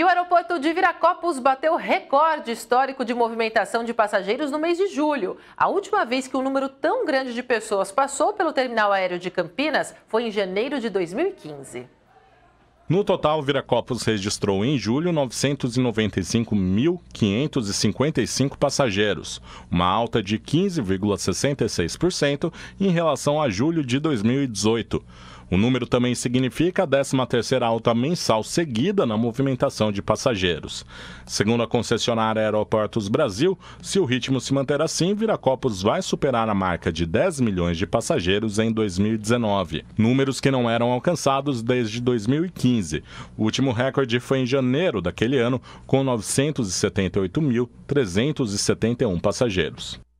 E o aeroporto de Viracopos bateu recorde histórico de movimentação de passageiros no mês de julho. A última vez que um número tão grande de pessoas passou pelo terminal aéreo de Campinas foi em janeiro de 2015. No total, Viracopos registrou em julho 995.555 passageiros, uma alta de 15,66% em relação a julho de 2018. O número também significa a 13ª alta mensal seguida na movimentação de passageiros. Segundo a concessionária Aeroportos Brasil, se o ritmo se manter assim, Viracopos vai superar a marca de 10 milhões de passageiros em 2019, números que não eram alcançados desde 2015. O último recorde foi em janeiro daquele ano, com 978.371 passageiros.